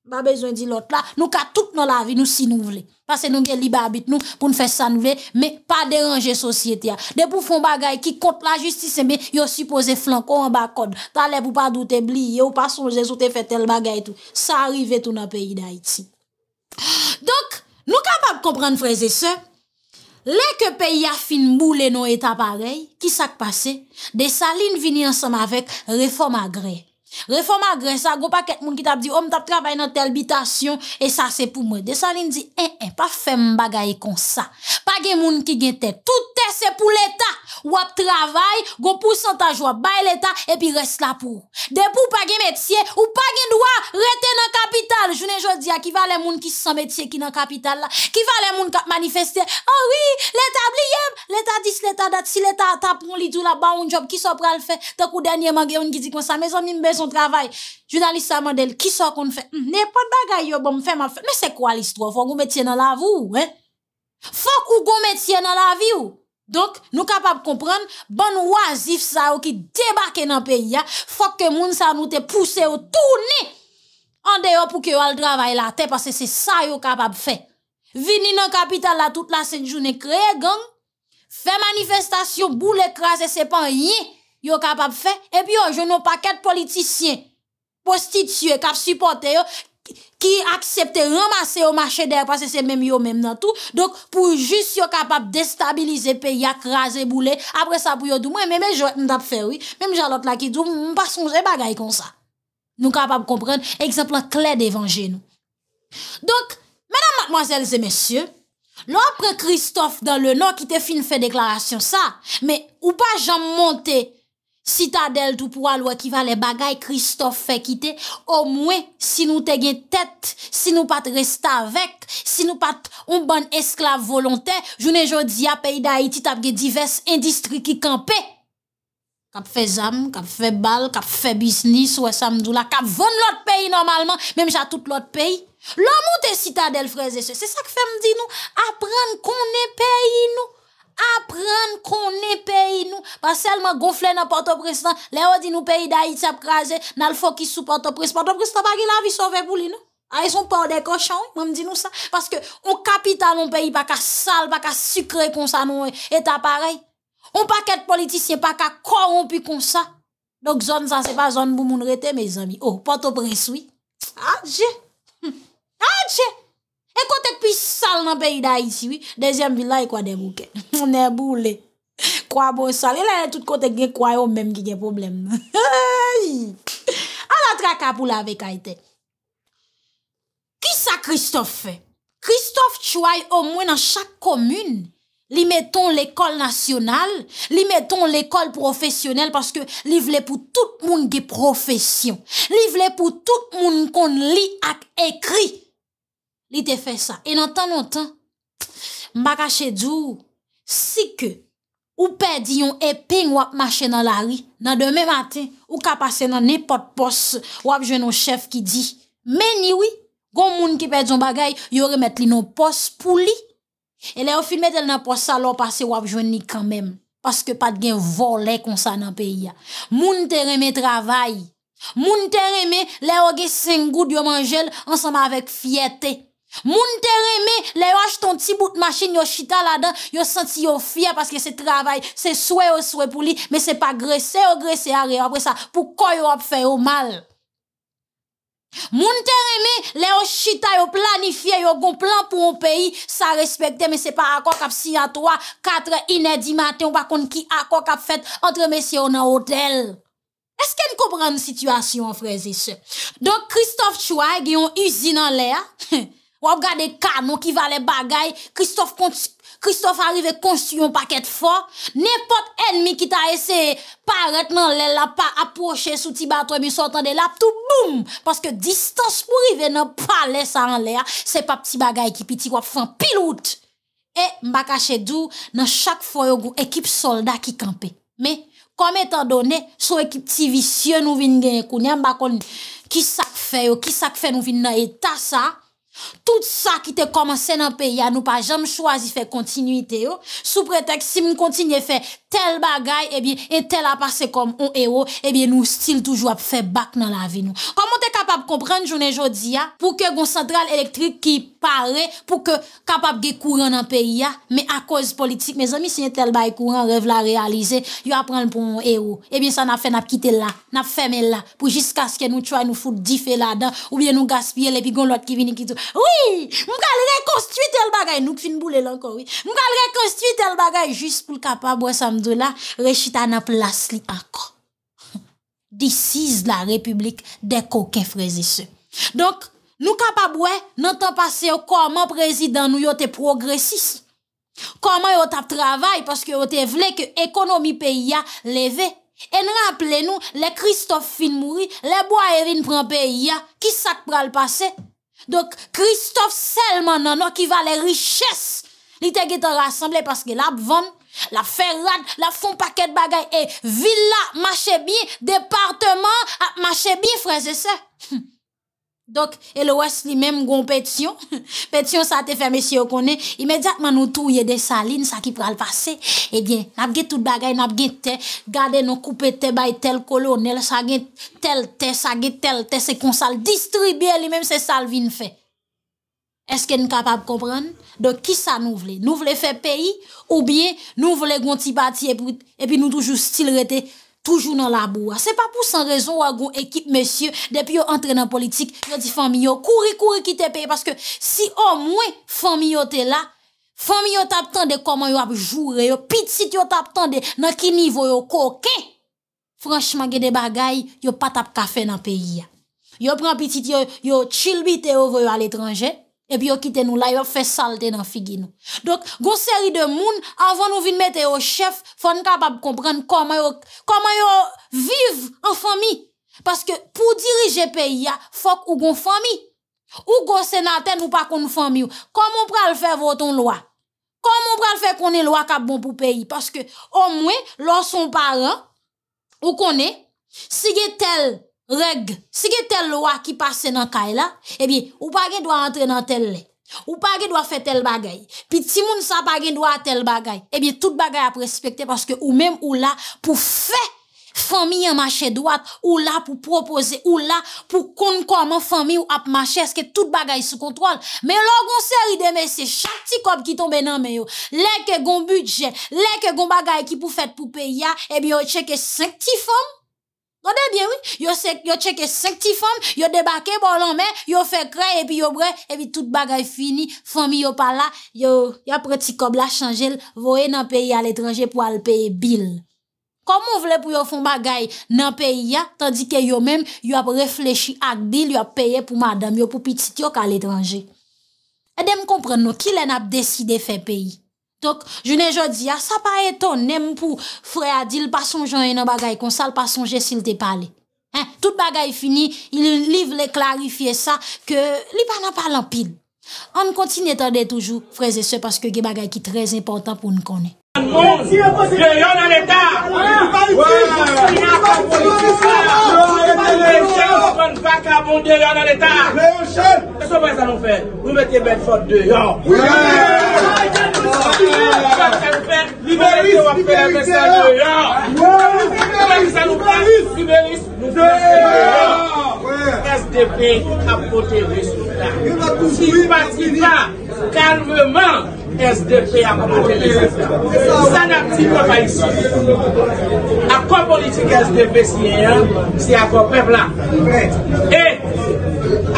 pas besoin de l'autre là. Nous avons tout dans la vie, nous si nous voulons. Parce que nous avons libre habit nous pour nous faire ça nous mais pas déranger la société. Ah. De pour des choses qui contre la justice, mais yo supposé flanco en bas code. T'allais pour pas douter, oublier ou pas songer sous te fait tel bagay tout. Ça arrive tout dans le pays d'Haïti. Donc, nous capables de comprendre, frères et sœurs, les que pays a fin boule nou pareil qui ki qui des des salines vini ensemble avec réforme agrée. Reform agresan go pa ket moun ki tap di Om tap travay nan telbitasyon E sa se pou mwen Desaline di en eh, en eh, pa fe m bagay kon sa Pa gen moun ki gen te Tout te se pou l'Etat Wap travay, gon pou santa jwa, bay leta, epi res la pou. Depou pagi metye, ou pagi noua, rete nan kapital. Jounen jodi a, ki va le moun ki san metye ki nan kapital la? Ki va le moun ki manifestye? Oh ah oui, leta bliyem, leta dis, leta dat, si leta tapron li tou la, ba ou njop, ki so pral fe? Tek ou denye man gen yon ki di kon sa mezon, mi mbe son travay. Jounalisa model, ki so kon fe? Hm, ne pat bagay yo, bom fe, mal fe. Me se kwa listro, fok ou metye nan la vi ou? Fok ou gon metye nan la vi ou? Donk nou kapap kompren, ban wazif sa ou ki debake nan peyi ya, fok ke moun sa nou te pousse ou toune, ande yo pou ke yo al dravay la te, pasen se sa yo kapap fe. Vini nan kapital la tout la senjoune kreye gang, fe manifestasyon, boule krasen se panye, yo kapap fe, epi yo, jenou paket politisyen, postitye, kap supporte yo, qui accepte ramasser au marché d'air parce que c'est même eux même dans tout. Donc, pour juste être capable de déstabiliser le pays, craser boule, après ça pour yon dou, même je vais m'dap faire, oui. Même j'en l'autre là qui dou, pas songe choses comme ça. Nous capable de comprendre, exemple clair d'évangile. Donc, mesdames, mademoiselles et messieurs, l'homme Christophe dans le nord qui te fait fait déclaration ça, mais ou pas j'en monte, Si ta del tou pou al wè ki valè bagay, Christophe fè ki te, o mwen, si nou te gen tèt, si nou pat resta vek, si nou pat ou ban esklav volontè, jounè jò di a peyi da Haiti tap gen divers indistri ki kampe. Kap fè zam, kap fè bal, kap fè bisnis, wè samdou la, kap von lòt peyi normalman, mèm jà tout lòt peyi. Lò mwen te si ta del freze se, se sa k fèm di nou, aprenn konen peyi nou. apprendre qu'on est pays nous. Pas seulement gonfler dans Port-au-Prince, les autres dit nous pays d'Haïti a crasé, n'a le focus sous Port-au-Prince. Port-au-Prince n'a pas la vie sauvée pour lui, non? Ah, ils sont pas des cochons, hein, même dis nous ça. Parce que, on capital, on pays pas qu'à sale, pas qu'à sucré comme ça, non, hein. et pareil. On pas qu'à politicien, pas qu'à corrompu comme ça. Donc, zone ça, c'est pas zone pour moun rete, mes amis. Oh, Port-au-Prince, oui. Ah, Adieu. E kotek pi sal nan pe yi da yi siwi, dezyem vil la yi kwa debouke. Mwen e boule. Kwa bon sal. E la yi tout kotek ge kwa yo menm ge ge problem. An la tra ka pou la vek ayte. Ki sa Kristof fe? Kristof tchouay o mwen an chak komyun. Li meton l'ekol nasyonal, li meton l'ekol profesyonel paske li vle pou tout moun ge profesyon. Li vle pou tout moun kon li ak ekri. Li te fè sa. E nan tan nan tan, mbakache djou, si ke ou pè di yon epeng wap mache nan lari, nan deme maten, ou ka pase nan nepot pos wap jwen nou chef ki di. Meni wi, gon moun ki pè di yon bagay, yon remet li nou pos pou li. E le ou filmet el nan pos sa lor pase wap jwen ni kanmem. Paske pat gen volè konsa nan peya. Moun te reme travay. Moun te reme le ou ge sengou di yo manjel ansamba avèk fiyete. Moun te reme, le yo ach ton ti bout machin yo chita la dan, yo senti yo fiyan paske se travay, se swè yo swè pou li, me se pa gresè yo gresè a re, apre sa, pou kò yo ap fè yo mal. Moun te reme, le yo chita yo planifiè, yo gon plan pou yon peyi, sa respekte, me se pa akok ap si a 3, 4 inèdi matè, ou bakon ki akok ap fèt antre mesye yon an hotel. Eske n koubran n situasyon, freze se? Don Christophe Choua, gen yon usine an lè, he, Ou ap gade kanon ki va le bagay, Kristof arive konstuyon pa ket for, nepot enmi ki ta ese paret nan lè la pa, aproche sou ti batoy mi sotan de la, tout boum, paske distans pou rive nan pa lè sa an lè ya, se pa pti bagay ki pi ti wap fan pilout. E mba kache dou, nan chak fo yo go ekip solda ki kampe. Me, kom etan do ne, sou ekip ti visye nou vin genye kou, ni mba kon ki sak fe yo, ki sak fe nou vin nan etasa, Tout sa ki te komanse nan peya nou pa jam chwazi fe kontinuitè yo Sou pretek si m kontinye fe tel bagay Ebi eh en tel apase kom on eyo Ebi eh nou stil toujwa fe bak nan la vi nou Koman te kapap komprende jounen jodi ya Pou ke goun sentral elektrik ki pare Pou ke kapap ge kouran nan peya Me a koz politik Me zami se yon tel bagay kouran rev la realize Yo aprenl pou on eyo Ebi eh sa nap fe nap kite la Nap feme la Pou jiska sken nou chwa nou foute dife la dan Ou bie nou gaspye le pi goun lot ki vini ki tou Oui, mwen kal rekonstuite el bagay, nouk fin boule lanko, oui. Mwen kal rekonstuite el bagay, jist pou l kapabwe samdou la, rechita na plas li anko. This is la republik de koke freze se. Donk, nouk kapabwe, nantan pase yo koman prezidant nou yo te progresis. Koman yo tap travay, paske yo te vle ke ekonomi peyi ya leve. En rample nou, le Kristof fin mouri, le boyerin pran peyi ya, kisak pral pase? Dok Christophe Selman nan wakiva le riches li te gita rasemble paske la ap van, la ferad, la fon paket bagay, e villa machebi, departement ap ah, machebi, freze se. Dok, e lo wes li menm gon petyon, petyon sa te fèmè si yo konè, imediatman nou tou ye de salin sa ki pral pase. E eh gen, nap gen tout bagay, nap gen te, gade nou koupe te bay tel kolonel, sa gen tel, te, sa gen tel, te, se konsal distribye li menm se salvin fè. Eske nou kapab kompran? Dok, ki sa nou vle? Nou vle fè peyi, ou bie nou vle gon ti bati e, e pi nou toujou stil rete? toujours dans la boue. C'est pas pour sans raison ou une équipe monsieur depuis yo entré dans politique, yo dit famille yo courir courir le pays parce que si au moins famille yo là, famille yo comment yo a joué. petit yo dans qui niveau yo coquin. Franchement, des bagailles, yo pas tap café dans pays. Yo prend petit yo yo chill yo à l'étranger. epi yo kite nou la yo fe salte nan figi nou. Dok, gonseri de moun, avan nou vin mette yo chef, fon kapab kompren koman yo, koman yo viv an fami. Paske pou dirije peyi ya, fok ou gon fami. Ou gonsenaten ou pa kon fami yo. Koman pral fe voton lwa? Koman pral fe konen lwa kap bon pou peyi? Paske, o mwen, lwa son paran, ou konen, si gen tel, si gen tel, Reg, sike tel lo a ki pase nan kay la, ebi, ou pa gen do a entre nan tel le, ou pa gen do a fe tel bagay, pi ti moun sa pa gen do a tel bagay, ebi, tout bagay a presepekte paske ou men ou la pou fe fami yon mache doat, ou la pou propose, ou la pou kon koman fami ou ap mache, eske tout bagay sou kontrol. Men yo logon se rideme se chak ti kop ki tombe nan men yo, lek e gon budget, lek e gon bagay ki pou fet pou peya, ebi yo cheke se ti fami. Oden bien, yo cheke sekti fom, yo debake bolon men, yo fe kre, epi yo bre, epi tout bagay fini, fomi yo pala, yo yon preti kob la chanjel, voye nan peyi al etranje pou al peyi bil. Komon vle pou yo fon bagay nan peyi ya, tandi ke yo men, yo ap reflechi ak bil, yo ap peyi pou madame, yo pou pitit yok al etranje. E dem kompren nou ki le nap deside fe peyi. Tok, jounen jò di, a sa pa eton, nem pou fre adil pa sonjè yon bagay kon sa, pa sonjè sil te pale. Tout bagay fini, il li vle klarifiè sa, ke li pa nan pa lampid. An kontine tan de toujou, fre zè se, paske ge bagay ki trez important pou n konen. SDP apote resoupla. Si pati pa, kalveman, SDP apote resoupla. San apite pa pa isi. A kwa politik SDP si en yan, si apote resoupla. E,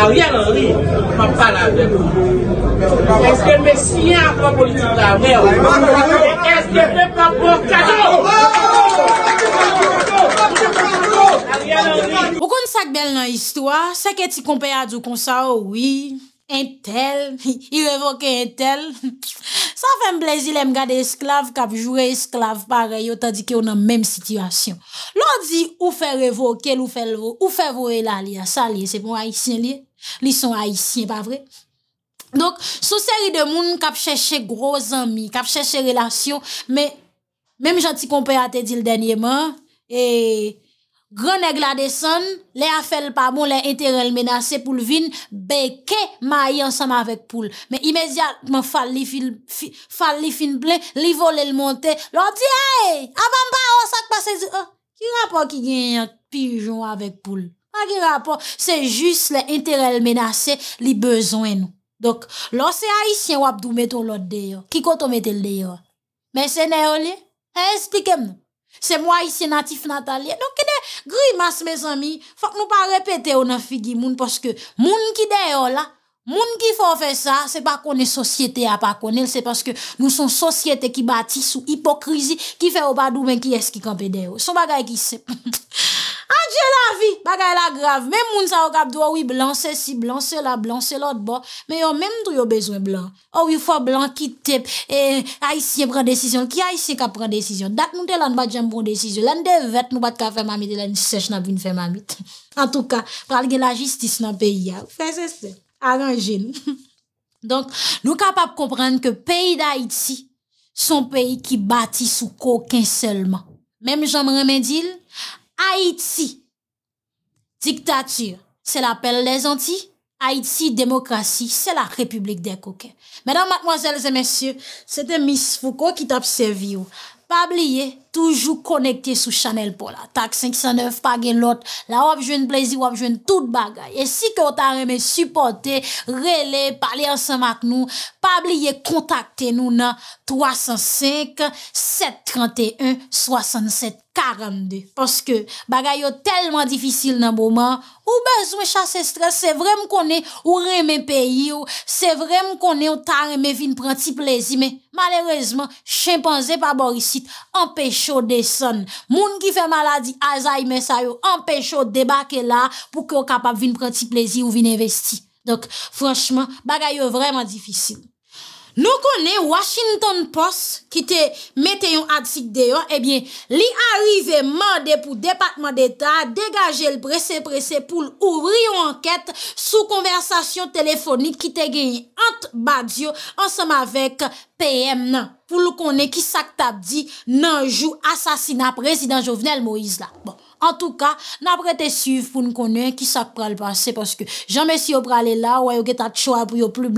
a riyan an riyan, ma pala an den moun. Eske mè si yè apwa politik la mè ou? Eske mè apwa kato? O kon sak bel nan histwa, seke ti kompey adou konsa ou? Oui, entel, i revoke entel. San fèm blazi lèm gade esklave kap jure esklave pareyo ta di ki ou nan mèm sityasyon. Lò di ou fè revoke lò ou fè lò, ou fè vore la li a sa li, sepon haïsien li? Li son haïsien, pa vre? Donk, sou seri de moun kap chè chè gros anmi, kap chè chè relasyon, men, menm janti kompè a te di l denye man, e, grenè gladeson, le a fèl pa moun, le bon, entere l menase pou l vin, beke mayi ansanm avèk pou l. Men, imèzyatman fal li fin blè, li volè l monte, lò di, hey, avèm pa, wò sak pa se zi, ki rapon ki gen yon pijon avèk pou l? Pa ki rapon, se jous le entere l menase li bezwen nou. Donc, l'os est haïtien ou abdou mette l'autre d'ailleurs. Qui compte mette d'ailleurs? Mais c'est néolé? Hein, expliquez-moi. C'est moi ici natif natalien. Donc, mes amis? Faut ne nous pas répéter ou nan figi moun parce que gens qui sont là, gens qui faut ça, ce n'est pas qu'on est société à pas qu'on c'est parce que nous sommes société qui bâtit sous hypocrisie, qui fait au badou, mais qui est-ce qui Ce n'est pas ça qui sait. Anje la vi, bagay la grav. Mem moun sa wak ap do, owi blan se si, blan se la, blan se lot bo. Men yo menm do oh yo bezwen blan. Owi oh fwa blan ki tep, e, eh, aisyen pran desisyon, ki aisyen ka pran desisyon. Dat nou de lan ba djem pran desisyon, lan de vet nou bat ka fèm amit, lan sech nan vin fèm amit. An tou ka, pral gen la jistis nan peyi ya. Fè se se, anan jen. Donk, nou kapap komprende ke peyi d'Aiti son peyi ki bati sou koken selman. Mem jom remen dil, Haïti, diktatür, se la pelle les hanty. Haïti, demokrasi, se la republik de koke. Mèdam, matmoazèl, zè mèsyè, se te mis fouko ki tap se vi ou. Pab liye toujou konekte sou chanel pou la. Tak 509, pag en lot. La wap jwen plezi, wap jwen tout bagay. E si ke ou ta reme supporte, rele, pale ansan mak nou, pab liye kontakte nou nan 305-731-6742. Poske bagay yo telman difisil nan bouman, ou bezwen chase strel, se vrem konen ou reme peyi yo, se vrem konen ou ta reme vin pranti plezi, men... malerezman, chimpanzé pa borisit, anpecho de son. Moun ki fe maladi, aza ime sa yo, anpecho de bake la, pou ki yo kapap vin pranti plezi ou vin investi. Dok, franchman, bagay yo vreman difisil. Nou konen Washington Post ki te meteyon atik deyon, ebyen li arive mande pou Depatman d'Etat, degaje l presse-presse pou l ouvri yon anket sou konversasyon telefonik ki te genyi ant badyo ansam avek PM nan. Pou lou konen ki sak tabdi nan jou asasina prezident Jovenel Moïse la. Bon. An tou ka, nan prete syv pou nou konen, ki sa pral base. Se paske jame si yo prale la, wè yo geta tchoa pou yo blan,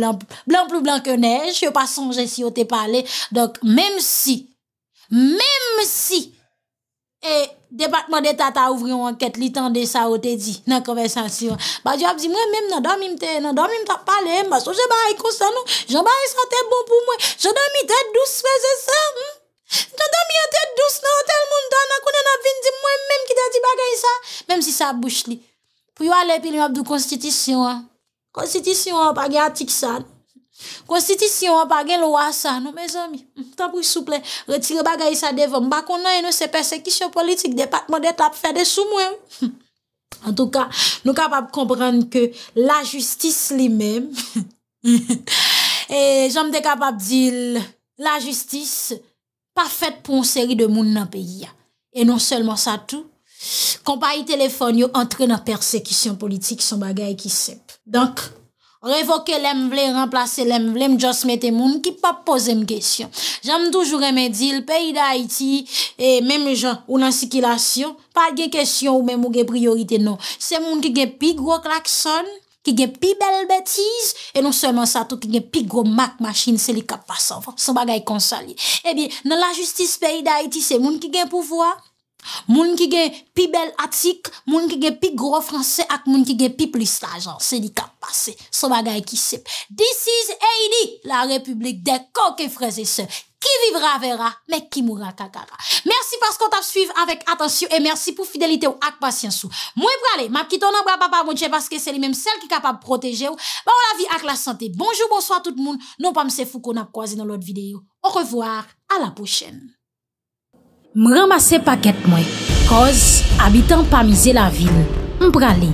blan, blan, blan ke nej, yo pa sonje si yo te pale. Donk, menm si, menm si, e, Departement de Tata ouvri yon anket li tende sa ou te di nan konvesansyon. Ba di wap di mwen mèm nan dòm imte, nan dòm imte pale, mwa so jè ba yi konsanon, jè ba yi sante bon pou mwen, jè dòm imte dous feze sa, mwen. Janda mi an tèd dous nan o tèl moun dan akounen an vin di mwen mèm ki dè di bagay sa mèm si sa bouch li. Pou yo alèp il yon ap di konstitisyon an. Konstitisyon an ap agen atik san. Konstitisyon an ap agen lo a san. Non mè zami, tan pou souple retire bagay sa devon bakounen yon se persekisyon politik depatman dè tap fè de sou mwen. An tou ka, nou kapap kompran ke la justis li mèm. Jande kapap dil la justis pa fèt pou an seri de moun nan peyi ya. E non sèlman sa tout, kompa yi telefon yo antre nan persekisyon politik son bagay ki sep. Donk, revoke lem vle, remplase lem vle, m jos mette moun ki pa pose m kesyon. Jame toujou reme di, l peyi da Haiti, e mèm le jan ou nan sikilasyon, pa ge kesyon ou mèm ou ge priorite non. Se moun ki ge pi, gro klakson, Ki gen pi bel betiz, e non seman sa tou ki gen pi gro mak machin selikap pa sa, sa bagay konsali. Ebi, nan la justis peyida iti, se moun ki gen pouvoa, moun ki gen pi bel atik, moun ki gen pi gro franse, ak moun ki gen pi plistajan, selikap pa se, sa bagay ki sep. This is Haiti, la republik de coke freze sep. Ki vivra vera, me ki moura kakara. Mersi pas kon tap suiv avèk atansyon e mersi pou fidelite ou ak pasyansou. Mwen pralè, e, map kiton an brababa mounche paske se li menm sel ki kapab proteje ou ba bon, ou la vi ak la sante. Bonjou, bonsoy a tout moun, non pa mse fou kon ap kwaze nan lot videyo. Ou revoar, a la pochèn. M ramase paket mwen, koz abitan pa mize la vil. M pralè.